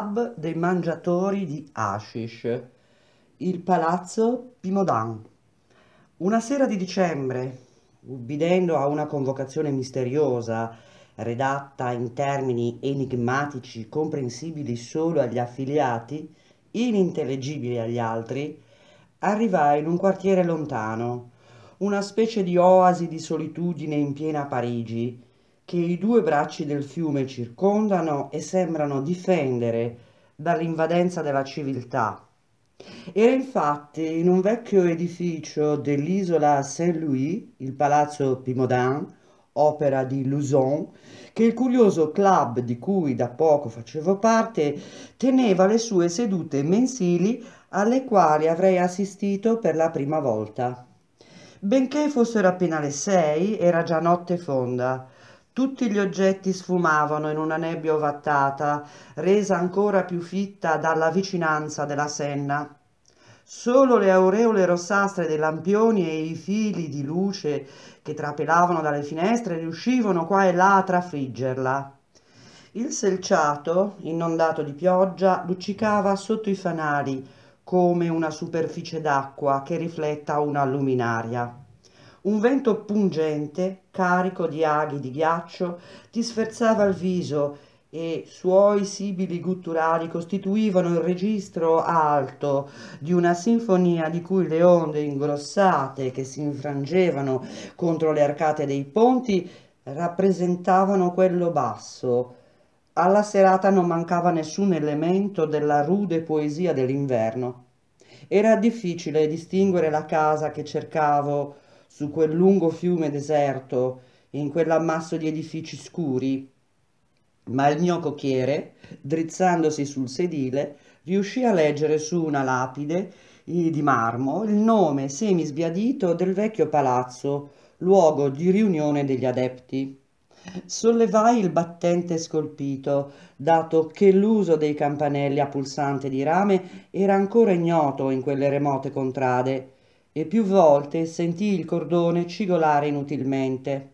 club dei mangiatori di hashish, il palazzo Pimodan. Una sera di dicembre, ubbidendo a una convocazione misteriosa, redatta in termini enigmatici comprensibili solo agli affiliati, inintellegibili agli altri, arrivai in un quartiere lontano, una specie di oasi di solitudine in piena Parigi, che i due bracci del fiume circondano e sembrano difendere dall'invadenza della civiltà. Era infatti in un vecchio edificio dell'isola Saint-Louis, il palazzo Pimodin, opera di Luzon, che il curioso club di cui da poco facevo parte teneva le sue sedute mensili alle quali avrei assistito per la prima volta. Benché fossero appena le sei, era già notte fonda tutti gli oggetti sfumavano in una nebbia ovattata, resa ancora più fitta dalla vicinanza della Senna. Solo le aureole rossastre dei lampioni e i fili di luce che trapelavano dalle finestre riuscivano qua e là a trafiggerla. Il selciato, inondato di pioggia, luccicava sotto i fanali come una superficie d'acqua che rifletta una luminaria. Un vento pungente, carico di aghi di ghiaccio, ti sferzava il viso e suoi sibili gutturali costituivano il registro alto di una sinfonia di cui le onde ingrossate che si infrangevano contro le arcate dei ponti rappresentavano quello basso. Alla serata non mancava nessun elemento della rude poesia dell'inverno. Era difficile distinguere la casa che cercavo su quel lungo fiume deserto, in quell'ammasso di edifici scuri. Ma il mio cocchiere, drizzandosi sul sedile, riuscì a leggere su una lapide di marmo il nome semisbiadito del vecchio palazzo, luogo di riunione degli adepti. Sollevai il battente scolpito, dato che l'uso dei campanelli a pulsante di rame era ancora ignoto in quelle remote contrade, e più volte sentì il cordone cigolare inutilmente.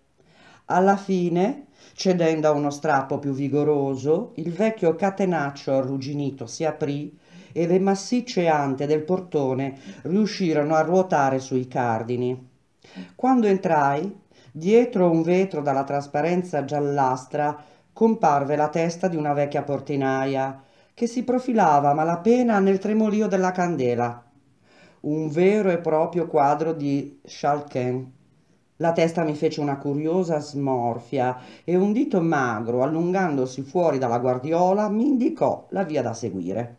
Alla fine, cedendo a uno strappo più vigoroso, il vecchio catenaccio arrugginito si aprì e le massicce ante del portone riuscirono a ruotare sui cardini. Quando entrai, dietro un vetro dalla trasparenza giallastra comparve la testa di una vecchia portinaia che si profilava a malapena nel tremolio della candela un vero e proprio quadro di Chalquin. La testa mi fece una curiosa smorfia e un dito magro, allungandosi fuori dalla guardiola, mi indicò la via da seguire.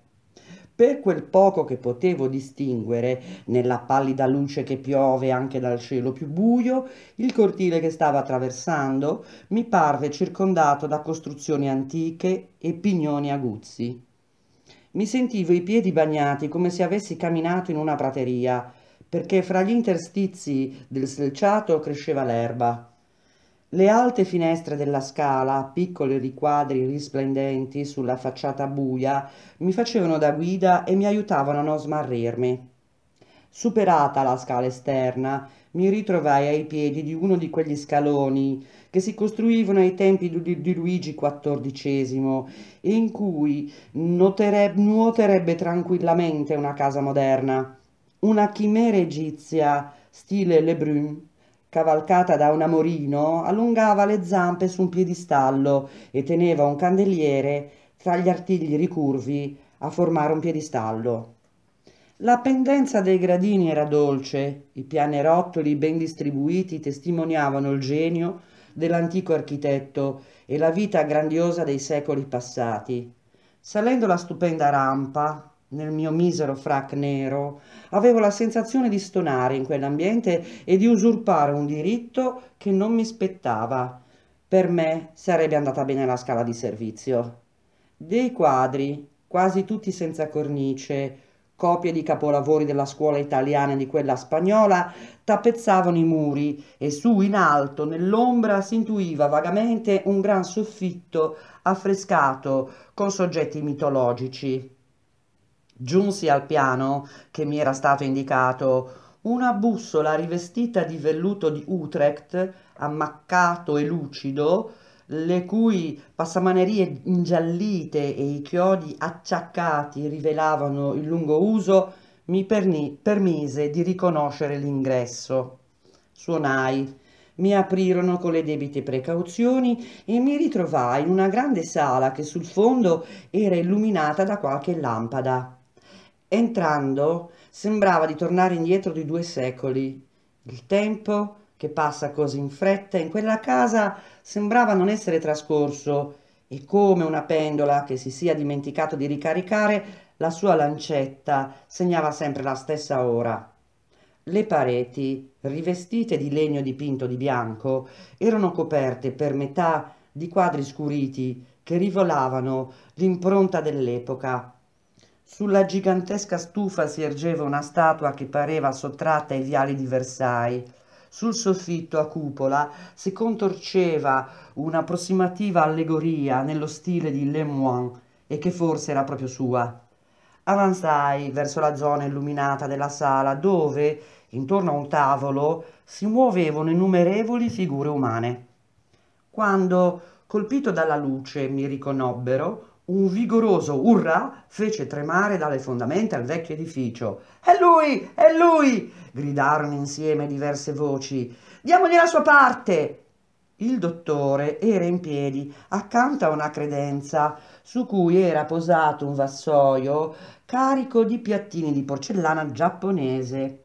Per quel poco che potevo distinguere, nella pallida luce che piove anche dal cielo più buio, il cortile che stava attraversando mi parve circondato da costruzioni antiche e pignoni aguzzi. Mi sentivo i piedi bagnati come se avessi camminato in una prateria, perché fra gli interstizi del selciato cresceva l'erba. Le alte finestre della scala, piccole riquadri risplendenti sulla facciata buia, mi facevano da guida e mi aiutavano a non smarrirmi. Superata la scala esterna, mi ritrovai ai piedi di uno di quegli scaloni che si costruivano ai tempi di, di Luigi XIV e in cui noterebbe, nuoterebbe tranquillamente una casa moderna, una chimera egizia stile Lebrun cavalcata da un amorino, allungava le zampe su un piedistallo e teneva un candeliere tra gli artigli ricurvi a formare un piedistallo. La pendenza dei gradini era dolce, i pianerottoli ben distribuiti testimoniavano il genio dell'antico architetto e la vita grandiosa dei secoli passati. Salendo la stupenda rampa, nel mio misero frac nero, avevo la sensazione di stonare in quell'ambiente e di usurpare un diritto che non mi spettava. Per me sarebbe andata bene la scala di servizio. Dei quadri, quasi tutti senza cornice, copie di capolavori della scuola italiana e di quella spagnola tappezzavano i muri e su in alto nell'ombra si intuiva vagamente un gran soffitto affrescato con soggetti mitologici. Giunsi al piano che mi era stato indicato una bussola rivestita di velluto di Utrecht, ammaccato e lucido, le cui passamanerie ingiallite e i chiodi acciaccati rivelavano il lungo uso, mi permise di riconoscere l'ingresso. Suonai, mi aprirono con le debite precauzioni e mi ritrovai in una grande sala che sul fondo era illuminata da qualche lampada. Entrando, sembrava di tornare indietro di due secoli. Il tempo che passa così in fretta, in quella casa sembrava non essere trascorso e come una pendola che si sia dimenticato di ricaricare, la sua lancetta segnava sempre la stessa ora. Le pareti, rivestite di legno dipinto di bianco, erano coperte per metà di quadri scuriti che rivolavano l'impronta dell'epoca. Sulla gigantesca stufa si ergeva una statua che pareva sottratta ai viali di Versailles sul soffitto a cupola si contorceva un'approssimativa allegoria nello stile di Le Lemoine e che forse era proprio sua. Avanzai verso la zona illuminata della sala dove, intorno a un tavolo, si muovevano innumerevoli figure umane. Quando, colpito dalla luce, mi riconobbero, un vigoroso urrà fece tremare dalle fondamenta il vecchio edificio. È lui! È lui! gridarono insieme diverse voci. Diamogli la sua parte! Il dottore era in piedi accanto a una credenza su cui era posato un vassoio carico di piattini di porcellana giapponese.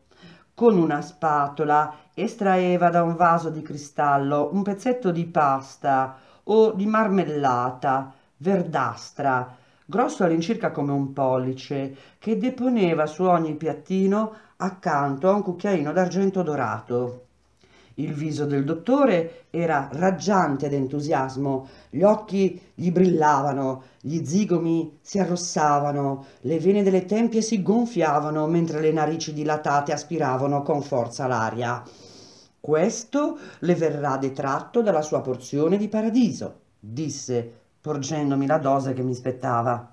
Con una spatola estraeva da un vaso di cristallo un pezzetto di pasta o di marmellata verdastra, grosso all'incirca come un pollice, che deponeva su ogni piattino accanto a un cucchiaino d'argento dorato. Il viso del dottore era raggiante d'entusiasmo, gli occhi gli brillavano, gli zigomi si arrossavano, le vene delle tempie si gonfiavano mentre le narici dilatate aspiravano con forza l'aria. Questo le verrà detratto dalla sua porzione di paradiso, disse porgendomi la dose che mi spettava.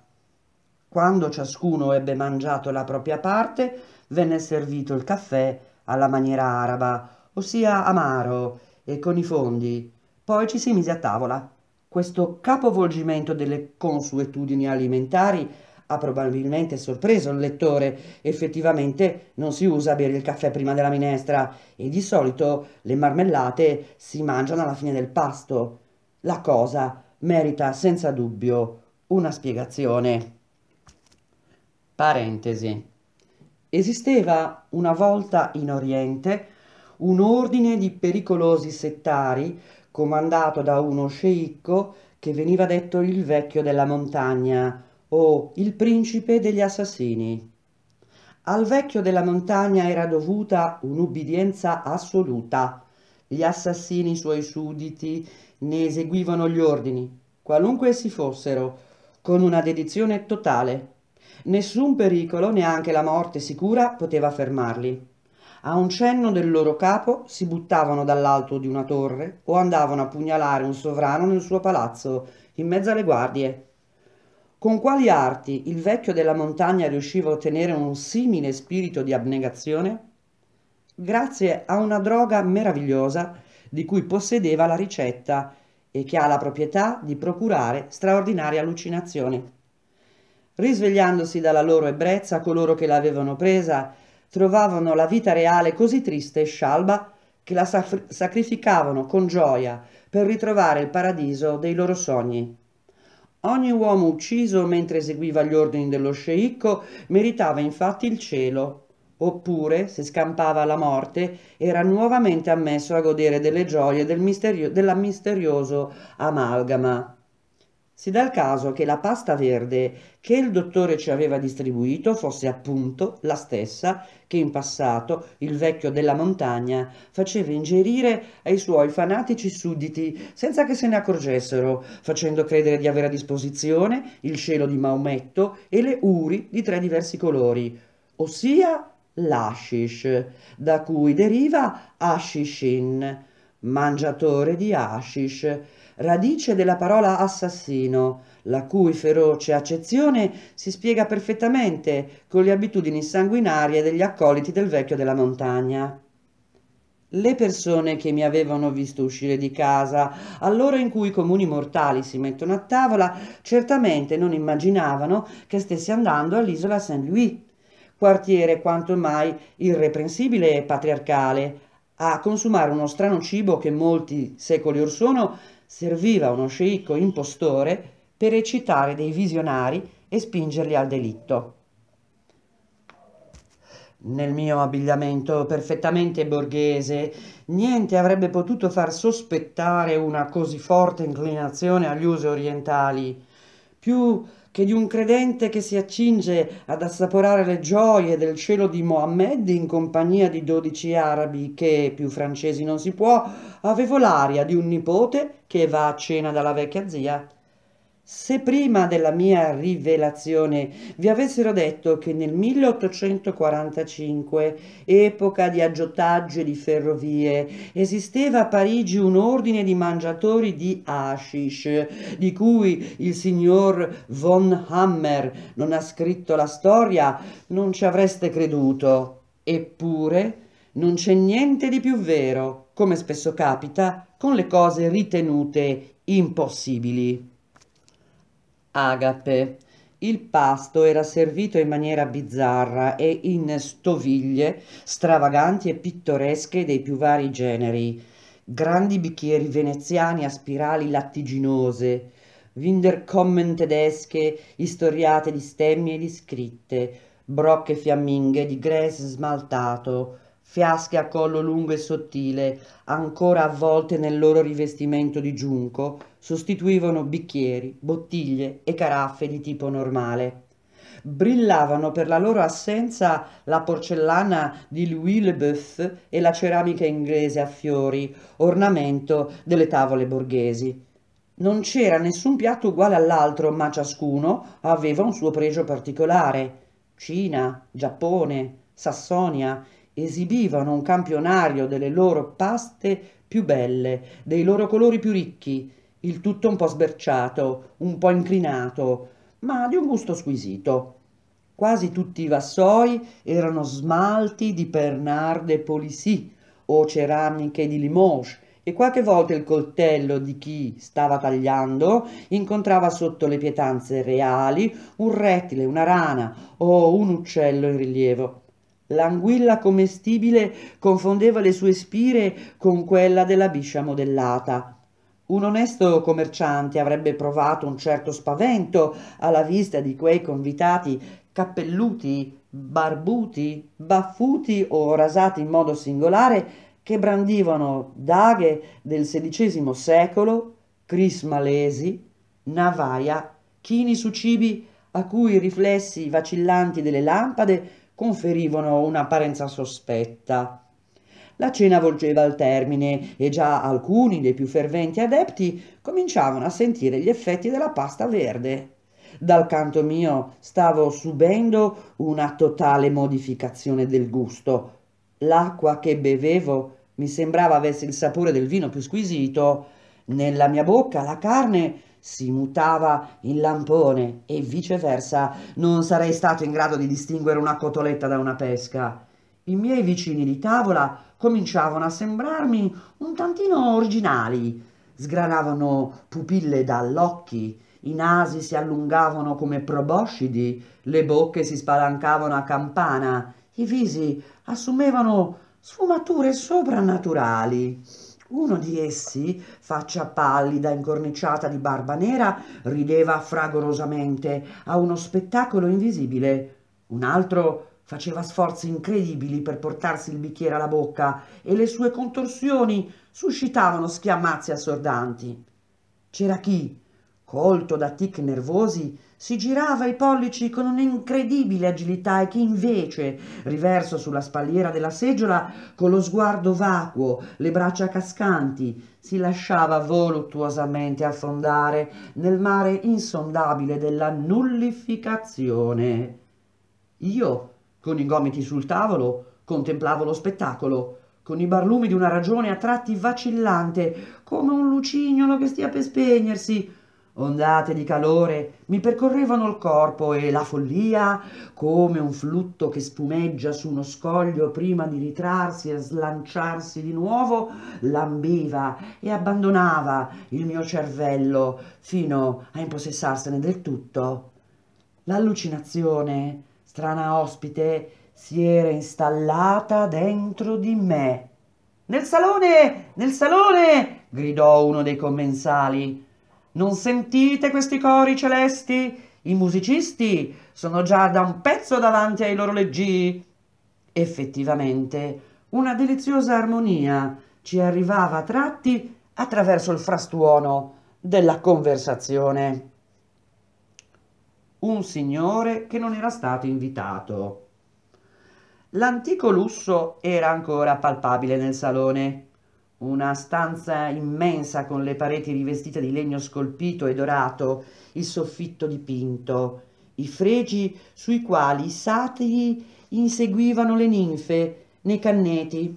Quando ciascuno ebbe mangiato la propria parte, venne servito il caffè alla maniera araba, ossia amaro e con i fondi. Poi ci si mise a tavola. Questo capovolgimento delle consuetudini alimentari ha probabilmente sorpreso il lettore. Effettivamente non si usa bere il caffè prima della minestra e di solito le marmellate si mangiano alla fine del pasto. La cosa merita senza dubbio una spiegazione. Parentesi. Esisteva una volta in Oriente un ordine di pericolosi settari comandato da uno sceicco che veniva detto il vecchio della montagna o il principe degli assassini. Al vecchio della montagna era dovuta un'ubbidienza assoluta gli assassini suoi sudditi ne eseguivano gli ordini, qualunque essi fossero, con una dedizione totale. Nessun pericolo, neanche la morte sicura, poteva fermarli. A un cenno del loro capo si buttavano dall'alto di una torre o andavano a pugnalare un sovrano nel suo palazzo, in mezzo alle guardie. Con quali arti il vecchio della montagna riusciva a ottenere un simile spirito di abnegazione? grazie a una droga meravigliosa di cui possedeva la ricetta e che ha la proprietà di procurare straordinarie allucinazioni. Risvegliandosi dalla loro ebbrezza, coloro che l'avevano presa trovavano la vita reale così triste e scialba che la sacrificavano con gioia per ritrovare il paradiso dei loro sogni. Ogni uomo ucciso mentre eseguiva gli ordini dello sceicco meritava infatti il cielo Oppure, se scampava alla morte, era nuovamente ammesso a godere delle gioie del misterio- della misterioso amalgama. Si dà il caso che la pasta verde che il dottore ci aveva distribuito fosse appunto la stessa che in passato il vecchio della montagna faceva ingerire ai suoi fanatici sudditi senza che se ne accorgessero, facendo credere di avere a disposizione il cielo di Maometto e le uri di tre diversi colori, ossia l'ashish, da cui deriva ashishin, mangiatore di ashish, radice della parola assassino, la cui feroce accezione si spiega perfettamente con le abitudini sanguinarie degli accoliti del vecchio della montagna. Le persone che mi avevano visto uscire di casa, all'ora in cui i comuni mortali si mettono a tavola, certamente non immaginavano che stessi andando all'isola Saint Louis quartiere quanto mai irreprensibile e patriarcale, a consumare uno strano cibo che molti secoli or sono serviva a uno sceicco impostore per eccitare dei visionari e spingerli al delitto. Nel mio abbigliamento perfettamente borghese, niente avrebbe potuto far sospettare una così forte inclinazione agli usi orientali. Più che di un credente che si accinge ad assaporare le gioie del cielo di Mohammed in compagnia di dodici arabi che, più francesi non si può, avevo l'aria di un nipote che va a cena dalla vecchia zia se prima della mia rivelazione vi avessero detto che nel 1845, epoca di aggiottaggio e di ferrovie, esisteva a Parigi un ordine di mangiatori di hashish, di cui il signor von Hammer non ha scritto la storia, non ci avreste creduto. Eppure non c'è niente di più vero, come spesso capita con le cose ritenute impossibili. Agape. Il pasto era servito in maniera bizzarra e in stoviglie stravaganti e pittoresche dei più vari generi, grandi bicchieri veneziani a spirali lattiginose, Winderkommen tedesche istoriate di stemmi e di scritte, brocche fiamminghe di grès smaltato, fiasche a collo lungo e sottile, ancora avvolte nel loro rivestimento di giunco, sostituivano bicchieri, bottiglie e caraffe di tipo normale. Brillavano per la loro assenza la porcellana di Louis Leboeuf e la ceramica inglese a fiori, ornamento delle tavole borghesi. Non c'era nessun piatto uguale all'altro, ma ciascuno aveva un suo pregio particolare. Cina, Giappone, Sassonia, esibivano un campionario delle loro paste più belle, dei loro colori più ricchi, il tutto un po' sberciato, un po' inclinato, ma di un gusto squisito. Quasi tutti i vassoi erano smalti di Bernard de Polissy o ceramiche di Limoges e qualche volta il coltello di chi stava tagliando incontrava sotto le pietanze reali un rettile, una rana o un uccello in rilievo. L'anguilla commestibile confondeva le sue spire con quella della biscia modellata. Un onesto commerciante avrebbe provato un certo spavento alla vista di quei convitati cappelluti, barbuti, baffuti o rasati in modo singolare che brandivano daghe del XVI secolo, crismalesi, navaia, chini su cibi a cui i riflessi vacillanti delle lampade conferivano un'apparenza sospetta. La cena volgeva al termine e già alcuni dei più ferventi adepti cominciavano a sentire gli effetti della pasta verde. Dal canto mio stavo subendo una totale modificazione del gusto. L'acqua che bevevo mi sembrava avesse il sapore del vino più squisito. Nella mia bocca la carne si mutava in lampone e viceversa non sarei stato in grado di distinguere una cotoletta da una pesca. I miei vicini di tavola cominciavano a sembrarmi un tantino originali, sgranavano pupille dall'occhi, i nasi si allungavano come proboscidi, le bocche si spalancavano a campana, i visi assumevano sfumature soprannaturali. Uno di essi, faccia pallida, incorniciata di barba nera, rideva fragorosamente a uno spettacolo invisibile. Un altro faceva sforzi incredibili per portarsi il bicchiere alla bocca e le sue contorsioni suscitavano schiamazzi assordanti. C'era chi, colto da tic nervosi, si girava i pollici con un'incredibile agilità e che invece, riverso sulla spalliera della seggiola, con lo sguardo vacuo, le braccia cascanti, si lasciava voluttuosamente affondare nel mare insondabile della nullificazione. Io, con i gomiti sul tavolo, contemplavo lo spettacolo, con i barlumi di una ragione a tratti vacillante, come un lucignolo che stia per spegnersi, Ondate di calore mi percorrevano il corpo e la follia, come un flutto che spumeggia su uno scoglio prima di ritrarsi e slanciarsi di nuovo, lambiva e abbandonava il mio cervello fino a impossessarsene del tutto. L'allucinazione, strana ospite, si era installata dentro di me. Nel salone! Nel salone! gridò uno dei commensali. Non sentite questi cori celesti? I musicisti sono già da un pezzo davanti ai loro leggii. Effettivamente, una deliziosa armonia ci arrivava a tratti attraverso il frastuono della conversazione. Un signore che non era stato invitato. L'antico lusso era ancora palpabile nel salone una stanza immensa con le pareti rivestite di legno scolpito e dorato, il soffitto dipinto, i fregi sui quali i satiri inseguivano le ninfe nei canneti,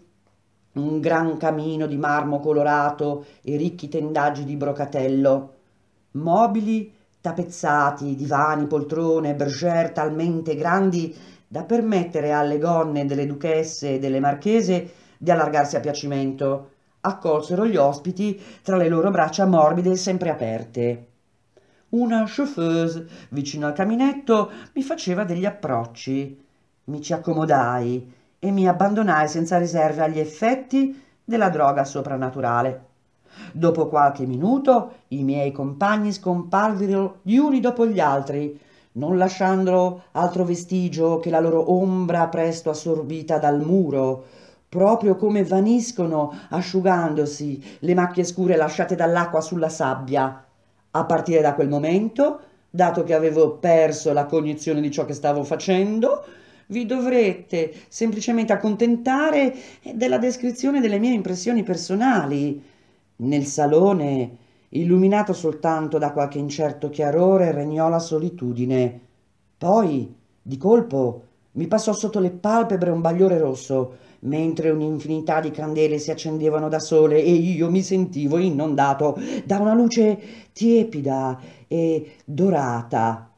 un gran camino di marmo colorato e ricchi tendaggi di brocatello, mobili tappezzati, divani, poltrone, bergère talmente grandi da permettere alle gonne delle duchesse e delle marchese di allargarsi a piacimento accolsero gli ospiti tra le loro braccia morbide e sempre aperte. Una chauffeuse vicino al caminetto mi faceva degli approcci. Mi ci accomodai e mi abbandonai senza riserve agli effetti della droga soprannaturale. Dopo qualche minuto i miei compagni scomparvero gli uni dopo gli altri, non lasciando altro vestigio che la loro ombra presto assorbita dal muro, proprio come vaniscono asciugandosi le macchie scure lasciate dall'acqua sulla sabbia. A partire da quel momento, dato che avevo perso la cognizione di ciò che stavo facendo, vi dovrete semplicemente accontentare della descrizione delle mie impressioni personali. Nel salone, illuminato soltanto da qualche incerto chiarore, regnò la solitudine. Poi, di colpo, mi passò sotto le palpebre un bagliore rosso mentre un'infinità di candele si accendevano da sole e io mi sentivo inondato da una luce tiepida e dorata.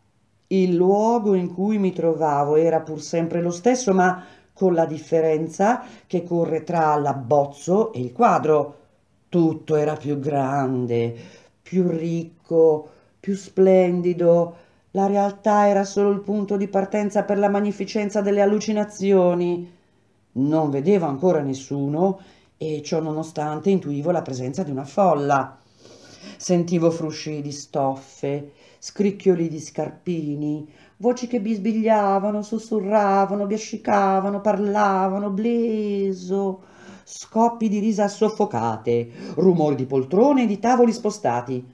Il luogo in cui mi trovavo era pur sempre lo stesso, ma con la differenza che corre tra l'abbozzo e il quadro. Tutto era più grande, più ricco, più splendido. La realtà era solo il punto di partenza per la magnificenza delle allucinazioni non vedevo ancora nessuno e ciò nonostante intuivo la presenza di una folla. Sentivo frusci di stoffe, scricchioli di scarpini, voci che bisbigliavano, sussurravano, biascicavano, parlavano, bleso, scoppi di risa soffocate, rumori di poltrone e di tavoli spostati.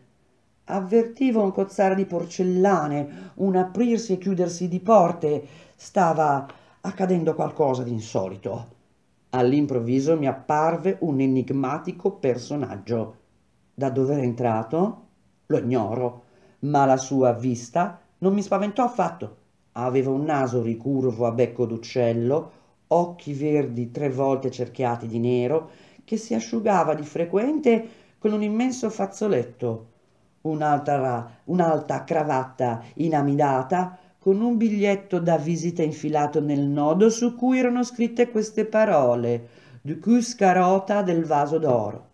Avvertivo un cozzare di porcellane, un aprirsi e chiudersi di porte. Stava accadendo qualcosa di insolito. All'improvviso mi apparve un enigmatico personaggio. Da dove era entrato? Lo ignoro, ma la sua vista non mi spaventò affatto. Aveva un naso ricurvo a becco d'uccello, occhi verdi tre volte cerchiati di nero, che si asciugava di frequente con un immenso fazzoletto. Un'altra, un'alta cravatta inamidata con un biglietto da visita infilato nel nodo su cui erano scritte queste parole Ducus carota del vaso d'oro.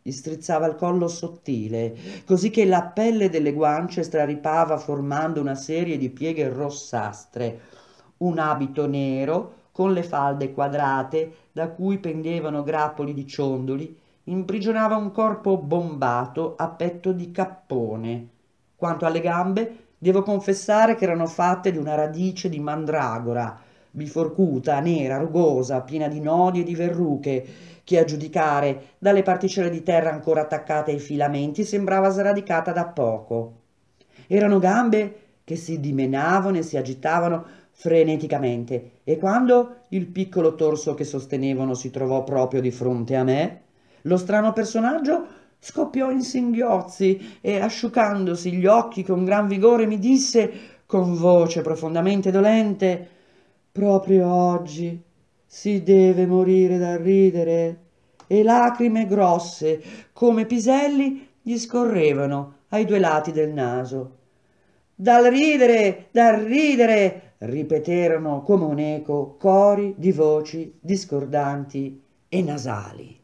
Gli strizzava il collo sottile, così che la pelle delle guance straripava formando una serie di pieghe rossastre, un abito nero con le falde quadrate da cui pendevano grappoli di ciondoli, imprigionava un corpo bombato a petto di cappone. Quanto alle gambe, Devo confessare che erano fatte di una radice di mandragora, biforcuta, nera, rugosa, piena di nodi e di verruche, che a giudicare dalle particelle di terra ancora attaccate ai filamenti sembrava sradicata da poco. Erano gambe che si dimenavano e si agitavano freneticamente e quando il piccolo torso che sostenevano si trovò proprio di fronte a me, lo strano personaggio scoppiò in singhiozzi e asciugandosi gli occhi con gran vigore mi disse con voce profondamente dolente proprio oggi si deve morire dal ridere e lacrime grosse come piselli gli scorrevano ai due lati del naso dal ridere dal ridere ripeterono come un eco cori di voci discordanti e nasali